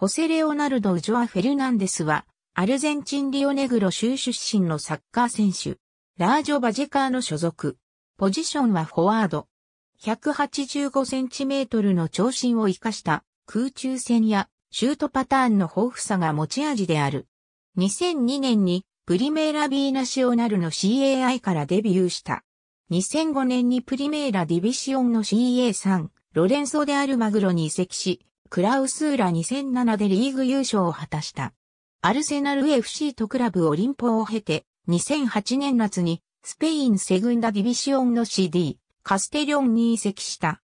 ホセ・レオナルド・ウジョア・フェルナンデスは、アルゼンチン・リオネグロ州出身のサッカー選手、ラージョ・バジェカーの所属。ポジションはフォワード。185センチメートルの長身を活かした空中戦やシュートパターンの豊富さが持ち味である。2002年にプリメーラ・ビーナシオナルの CAI からデビューした。2005年にプリメーラ・ディビシオンの CA3、ロレンソ・デ・アルマグロに移籍し、クラウスーラ2007でリーグ優勝を果たした。アルセナル FC とクラブオリンポを経て、2008年夏にスペインセグンダディビシオンの CD、カステリョンに移籍した。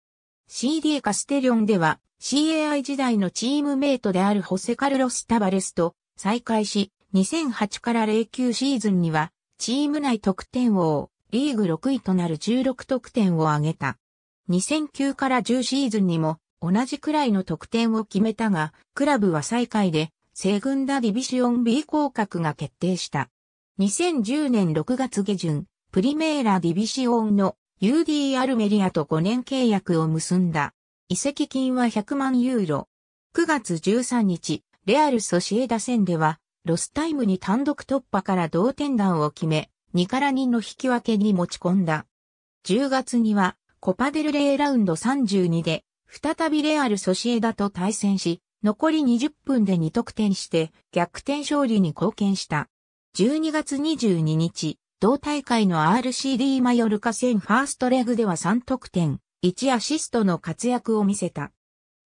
CD カステリョンでは CAI 時代のチームメイトであるホセカルロス・タバレスと再会し、2008から09シーズンにはチーム内得点王、リーグ6位となる16得点を挙げた。2009から10シーズンにも同じくらいの得点を決めたが、クラブは最下位で、西軍ダディビシオン B 降格が決定した。2010年6月下旬、プリメーラディビシオンの UD アルメリアと5年契約を結んだ。移籍金は100万ユーロ。9月13日、レアル・ソシエダ戦では、ロスタイムに単独突破から同点弾を決め、2から2の引き分けに持ち込んだ。10月には、コパデルレイラウンド32で、再びレアル・ソシエダと対戦し、残り20分で2得点して逆転勝利に貢献した。12月22日、同大会の RCD マヨルカ戦ファーストレグでは3得点、1アシストの活躍を見せた。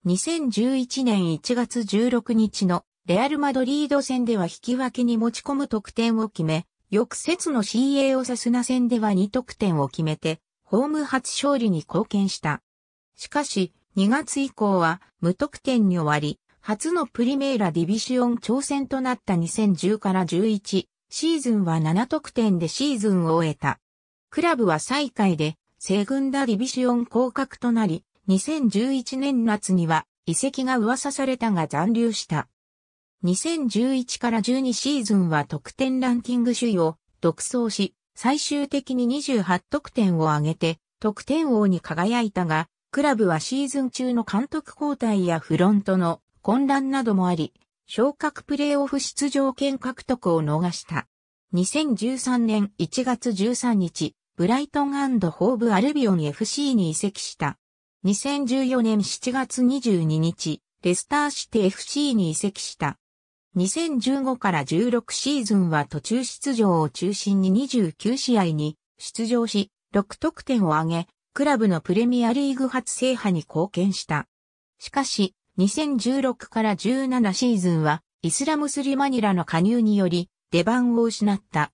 2011年1月16日のレアル・マドリード戦では引き分けに持ち込む得点を決め、翌節の CA オサスナ戦では2得点を決めて、ホーム初勝利に貢献した。しかし、2月以降は無得点に終わり、初のプリメーラディビシオン挑戦となった2010から11シーズンは7得点でシーズンを終えた。クラブは最下位で、西軍ダディビシオン降格となり、2011年夏には移籍が噂されたが残留した。2011から12シーズンは得点ランキング首位を独走し、最終的に28得点を挙げて、得点王に輝いたが、クラブはシーズン中の監督交代やフロントの混乱などもあり、昇格プレーオフ出場権獲得を逃した。2013年1月13日、ブライトンホーブアルビオン FC に移籍した。2014年7月22日、レスターシテ FC に移籍した。2015から16シーズンは途中出場を中心に29試合に出場し、6得点を挙げ、クラブのプレミアリーグ初制覇に貢献した。しかし、2016から17シーズンは、イスラムスリマニラの加入により、出番を失った。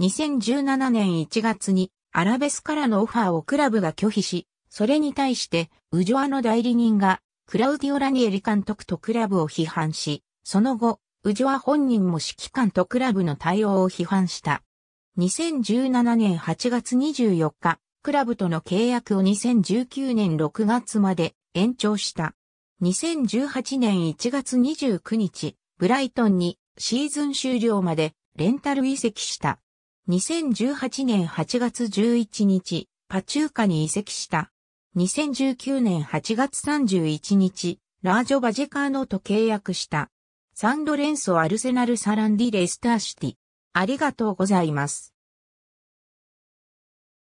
2017年1月に、アラベスからのオファーをクラブが拒否し、それに対して、ウジョアの代理人が、クラウディオ・ラニエリ監督とクラブを批判し、その後、ウジョア本人も指揮官とクラブの対応を批判した。2017年8月24日、クラブとの契約を2019年6月まで延長した。2018年1月29日、ブライトンにシーズン終了までレンタル移籍した。2018年8月11日、パチューカに移籍した。2019年8月31日、ラージョ・バジェカーノと契約した。サンドレンソ・アルセナル・サランディ・レスターシティ。ありがとうございます。